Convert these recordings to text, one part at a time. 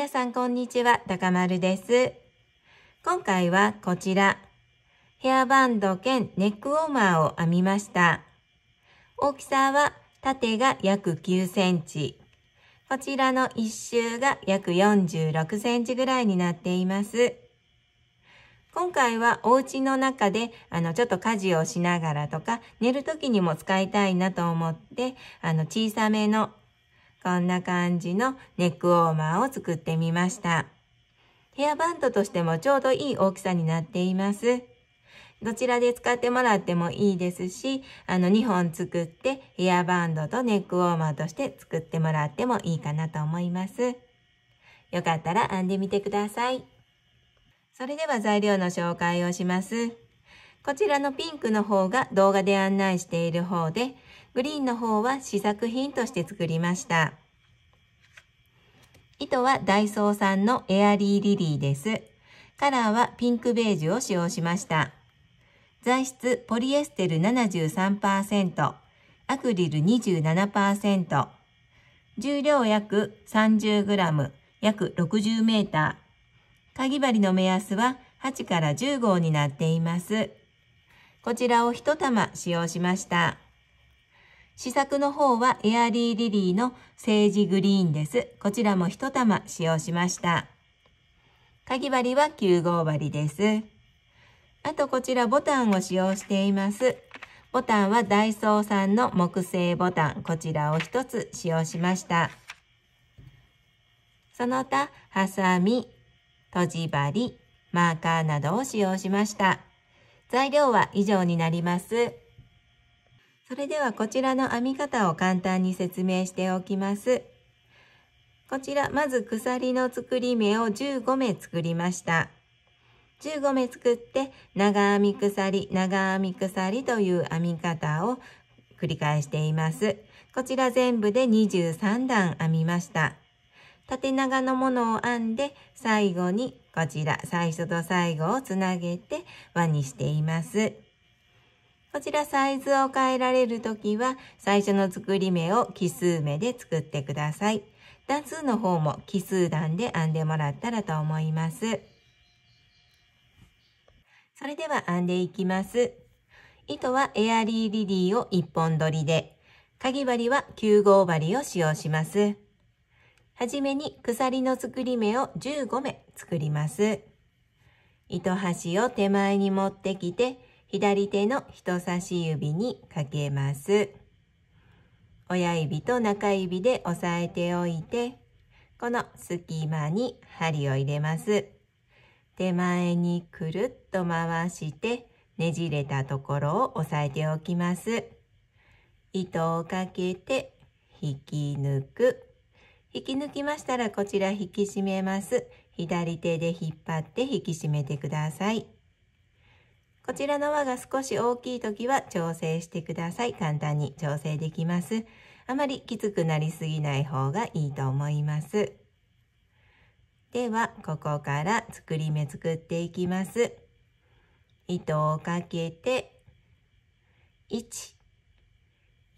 皆さんこんにちは、高丸です。今回はこちら、ヘアバンド兼ネックウォーマーを編みました。大きさは縦が約9センチ。こちらの1周が約46センチぐらいになっています。今回はお家の中で、あの、ちょっと家事をしながらとか、寝る時にも使いたいなと思って、あの、小さめのこんな感じのネックウォーマーを作ってみました。ヘアバンドとしてもちょうどいい大きさになっています。どちらで使ってもらってもいいですし、あの2本作ってヘアバンドとネックウォーマーとして作ってもらってもいいかなと思います。よかったら編んでみてください。それでは材料の紹介をします。こちらのピンクの方が動画で案内している方で、グリーンの方は試作品として作りました。糸はダイソーさんのエアリーリリーです。カラーはピンクベージュを使用しました。材質ポリエステル73%、アクリル27%、重量約 30g、約 60m。かぎ針の目安は8から10号になっています。こちらを1玉使用しました。試作の方はエアリーリリーのセージグリーンです。こちらも1玉使用しました。かぎ針は9号針です。あとこちらボタンを使用しています。ボタンはダイソーさんの木製ボタン、こちらを1つ使用しました。その他、ハサミ、とじ針、マーカーなどを使用しました。材料は以上になります。それではこちらの編み方を簡単に説明しておきます。こちら、まず鎖の作り目を15目作りました。15目作って、長編み鎖、長編み鎖という編み方を繰り返しています。こちら全部で23段編みました。縦長のものを編んで、最後にこちら、最初と最後をつなげて輪にしています。こちらサイズを変えられるときは、最初の作り目を奇数目で作ってください。段数の方も奇数段で編んでもらったらと思います。それでは編んでいきます。糸はエアリーリリーを1本取りで、かぎ針は9号針を使用します。はじめに鎖の作り目を15目作ります。糸端を手前に持ってきて、左手の人差し指にかけます。親指と中指で押さえておいて、この隙間に針を入れます。手前にくるっと回して、ねじれたところを押さえておきます。糸をかけて引き抜く。引き抜きましたらこちら引き締めます。左手で引っ張って引き締めてください。こちらの輪が少し大きい時は調整してください。簡単に調整できます。あまりきつくなりすぎない方がいいと思います。では、ここから作り目作っていきます。糸をかけて、1、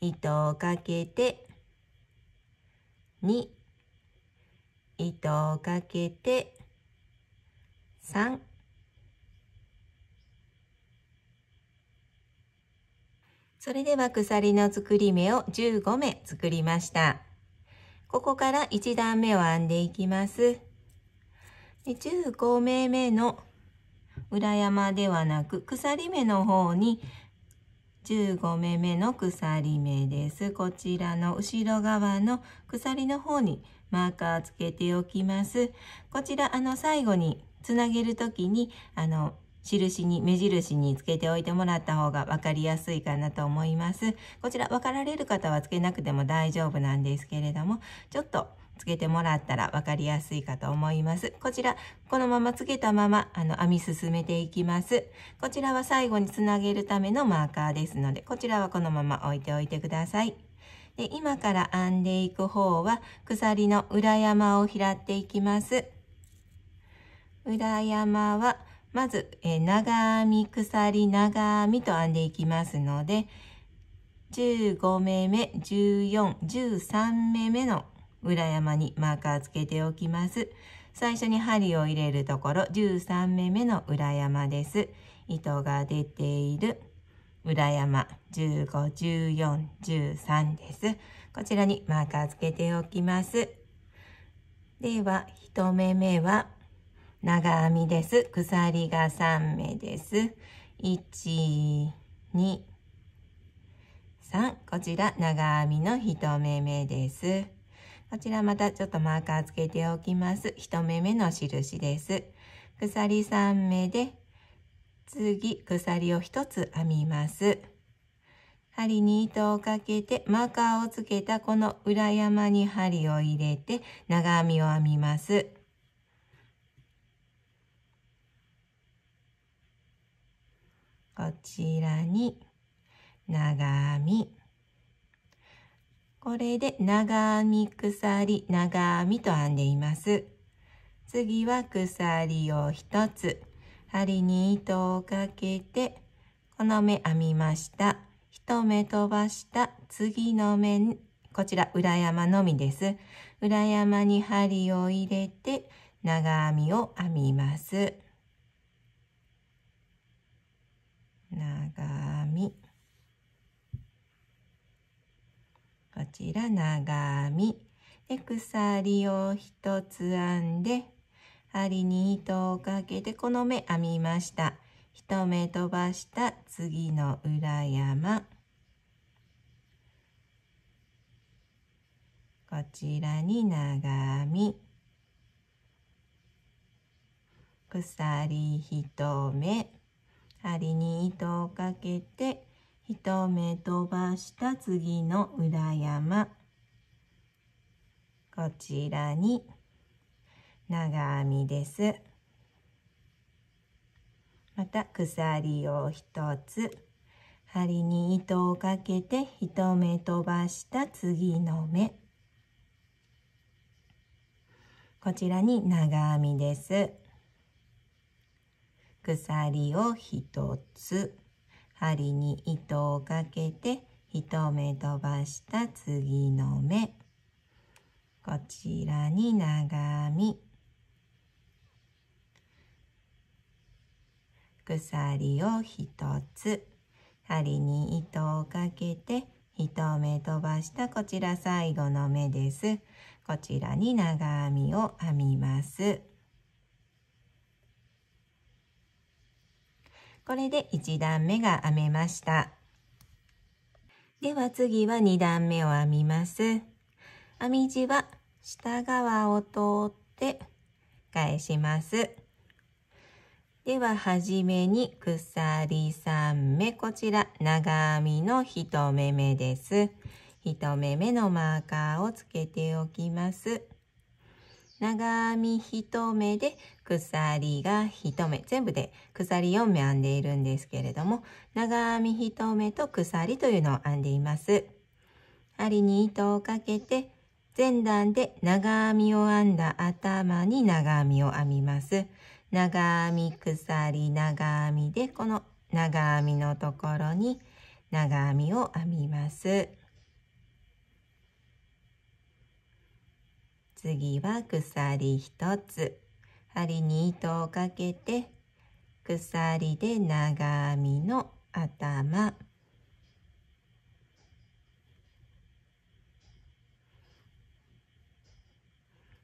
糸をかけて、2、糸をかけて、3、それでは鎖の作り目を15目作りました。ここから1段目を編んでいきます。で15目目の裏山ではなく鎖目の方に15目目の鎖目です。こちらの後ろ側の鎖の方にマーカーをつけておきます。こちら、あの、最後につなげるときに、あの、印に、目印につけておいてもらった方が分かりやすいかなと思います。こちら分かられる方はつけなくても大丈夫なんですけれども、ちょっとつけてもらったら分かりやすいかと思います。こちら、このままつけたまま、あの、編み進めていきます。こちらは最後につなげるためのマーカーですので、こちらはこのまま置いておいてください。で今から編んでいく方は、鎖の裏山を拾っていきます。裏山は、まず、えー、長編み、鎖、長編みと編んでいきますので、15目目、14、13目目の裏山にマーカーつけておきます。最初に針を入れるところ、13目目の裏山です。糸が出ている裏山、15、14、13です。こちらにマーカーつけておきます。では、1目目は長編みです。鎖が3目です。1、2、3。こちら長編みの1目目です。こちらまたちょっとマーカーつけておきます。1目目の印です。鎖3目で、次鎖を1つ編みます。針に糸をかけてマーカーをつけたこの裏山に針を入れて長編みを編みます。こちらに長編みこれで長編み鎖長編みと編んでいます次は鎖を1つ針に糸をかけてこの目編みました1目飛ばした次の目こちら裏山のみです裏山に針を入れて長編みを編みますちら長み。で、鎖を1つ編んで、針に糸をかけて、この目編みました。1目飛ばした次の裏山。こちらに長編み。鎖1目。針に糸をかけて、一目飛ばした次の裏山こちらに長編みですまた鎖を1つ針に糸をかけて1目飛ばした次の目こちらに長編みです。鎖を1つ。針に糸をかけて1目飛ばした次の目こちらに長編み鎖を1つ針に糸をかけて1目飛ばしたこちら最後の目ですこちらに長編みを編みますこれで1段目が編めました。では次は2段目を編みます。編み地は下側を通って返します。では、はめに鎖3目、こちら長編みの1目目です。1目目のマーカーをつけておきます。長編み1目で鎖が1目全部で鎖4目編んでいるんですけれども長編み1目と鎖というのを編んでいます針に糸をかけて前段で長編みを編んだ頭に長編みを編みます長編み鎖長編みでこの長編みのところに長編みを編みます次は鎖1つ針に糸をかけて鎖で長編みの頭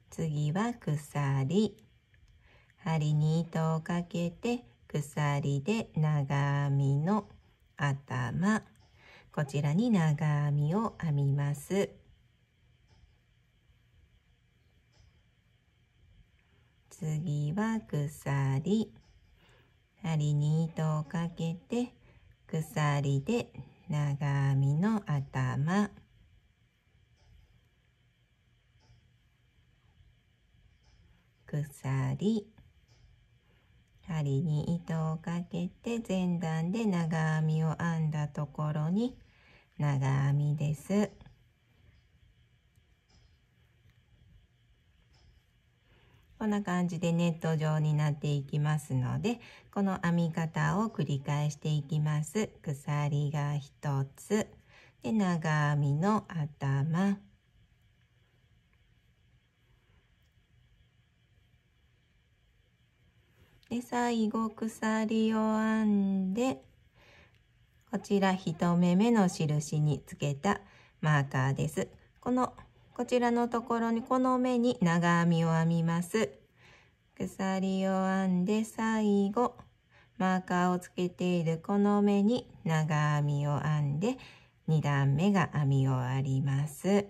次は鎖針に糸をかけて鎖で長編みの頭こちらに長編みを編みます。次は鎖針に糸をかけて鎖で長編みの頭鎖針に糸をかけて前段で長編みを編んだところに長編みです。こんな感じでネット状になっていきますので、この編み方を繰り返していきます。鎖が1つ、で長編みの頭、で最後鎖を編んでこちら1目目の印につけたマーカーです。このこちらのところにこの目に長編みを編みます。鎖を編んで最後マーカーをつけているこの目に長編みを編んで2段目が編み終わります。こ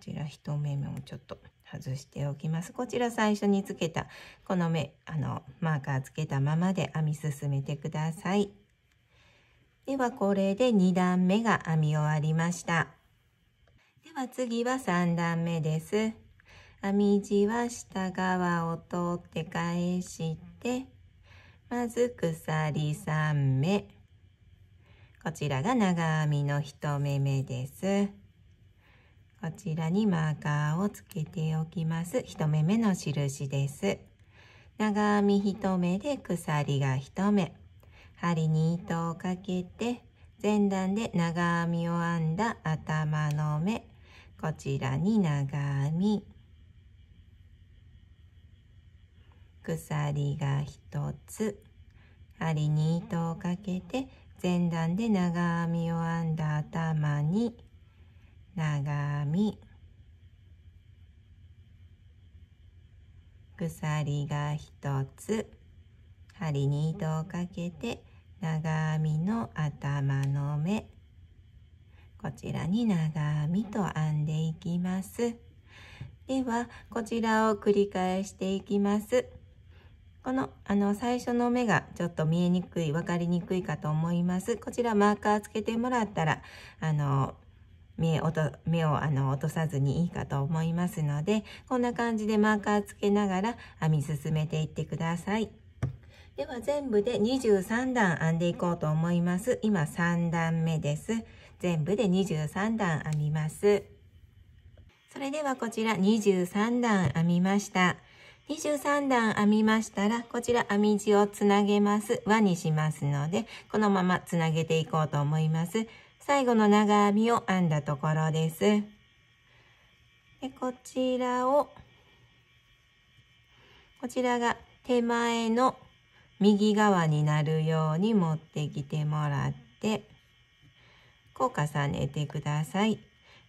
ちら1目目もちょっと外しておきます。こちら最初につけたこの目あのマーカーつけたままで編み進めてください。ではこれで2段目が編み終わりました。では次は3段目です。編み地は下側を通って返して、まず鎖3目。こちらが長編みの1目目です。こちらにマーカーをつけておきます。1目目の印です。長編み1目で鎖が1目。針に糸をかけて前段で長編みを編んだ頭の目こちらに長編み鎖が1つ針に糸をかけて前段で長編みを編んだ頭に長編み鎖が1つ針に糸をかけて長編みの頭の目こちらに長編みと編んでいきますではこちらを繰り返していきますこのあの最初の目がちょっと見えにくい分かりにくいかと思いますこちらマーカーつけてもらったらあの目を目をあの落とさずにいいかと思いますのでこんな感じでマーカーつけながら編み進めていってください。では全部で23段編んでいこうと思います。今3段目です。全部で23段編みます。それではこちら23段編みました。23段編みましたら、こちら編み地をつなげます。輪にしますので、このままつなげていこうと思います。最後の長編みを編んだところです。でこちらを、こちらが手前の右側になるように持ってきてもらってこう重ねてください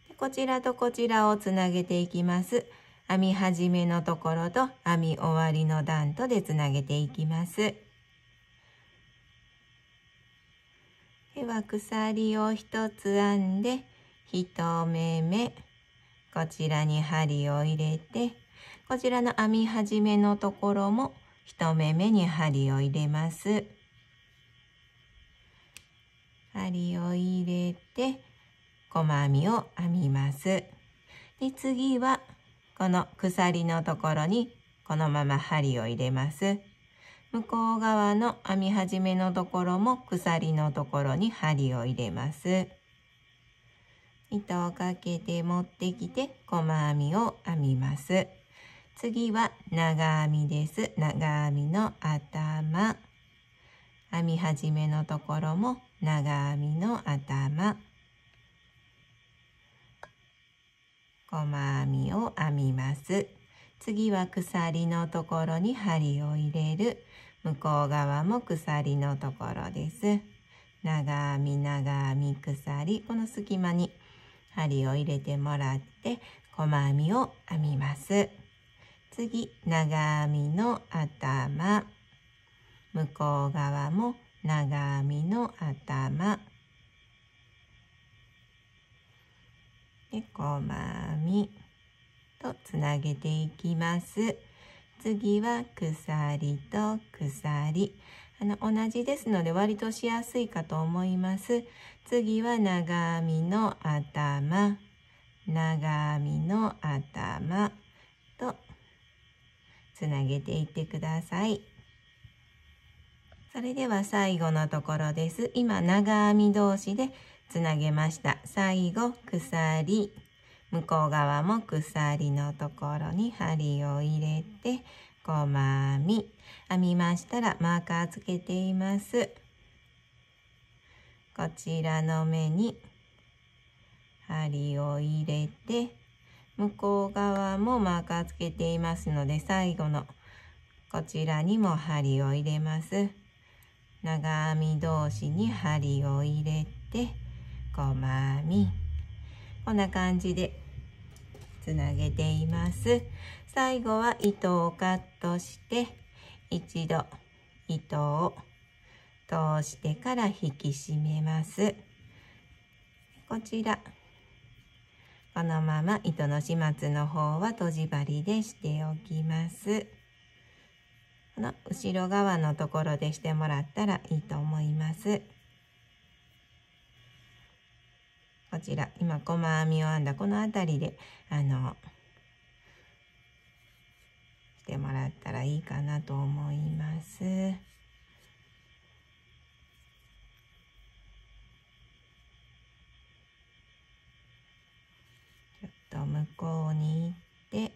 でこちらとこちらをつなげていきます編み始めのところと編み終わりの段とでつなげていきますでは鎖を1つ編んで1目目こちらに針を入れてこちらの編み始めのところも1目めに針を入れます針を入れて細編みを編みますで次はこの鎖のところにこのまま針を入れます向こう側の編み始めのところも鎖のところに針を入れます糸をかけて持ってきて細編みを編みます次は長編みです。長編みの頭。編み始めのところも長編みの頭。細編みを編みます。次は鎖のところに針を入れる。向こう側も鎖のところです。長編み長編み鎖この隙間に針を入れてもらって細編みを編みます。次長編みの頭向こう側も長編みの頭で細編みとつなげていきます次は鎖と鎖あの同じですので割としやすいかと思います次は長編みの頭長編みの頭とつなげていってください。それでは最後のところです。今長編み同士でつなげました。最後、鎖。向こう側も鎖のところに針を入れて、細編み。編みましたらマーカーつけています。こちらの目に針を入れて、向こう側もマーカーつけていますので最後のこちらにも針を入れます長編み同士に針を入れて細編みこんな感じでつなげています最後は糸をカットして一度糸を通してから引き締めますこちらこのまま糸の始末の方はとじ針でしておきますこの後ろ側のところでしてもらったらいいと思いますこちら今細編みを編んだこの辺りであのしてもらったらいいかなと思います。と向こうに行って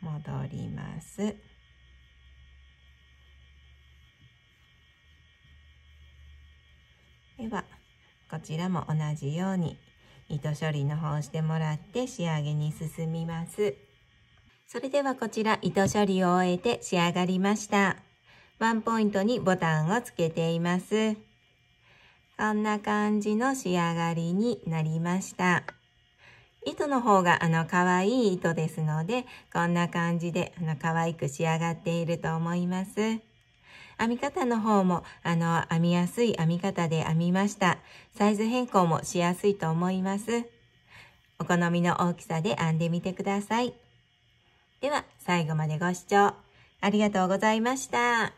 戻ります。ではこちらも同じように糸処理の方をしてもらって仕上げに進みます。それではこちら糸処理を終えて仕上がりました。ワンポイントにボタンをつけています。こんな感じの仕上がりになりました。糸の方があの可愛い糸ですので、こんな感じであの可愛く仕上がっていると思います。編み方の方もあの編みやすい編み方で編みました。サイズ変更もしやすいと思います。お好みの大きさで編んでみてください。では最後までご視聴ありがとうございました。